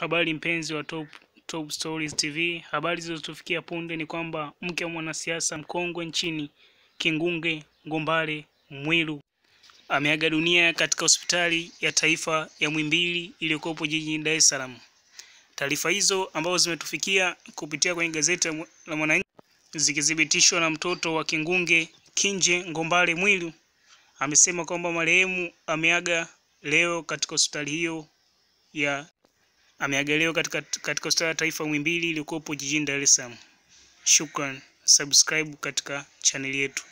Habari mpenzi wa Top, Top Stories TV, habari zilizotufikia punde ni kwamba mke wa mwanasiasa mkongwe nchini Kingunge Ngombale Mwilu ameaga dunia katika hospitali ya taifa ya Mwimbili iliyokopo jijini Dar es Salaam. Taarifa hizo ambazo zimetufikia kupitia kwenye gazeti la Mwananchi zikithibitishwa na mtoto wa Kingunge Kinje Ngombale Mwilu amesema kwamba marehemu ameaga leo katika hospitali hiyo ya ameagaliwa katika, katika hospitali ya taifa Muhimbili iliyokuwepo jijini Dar es Salaam. Shukran, subscribe katika chaneli yetu.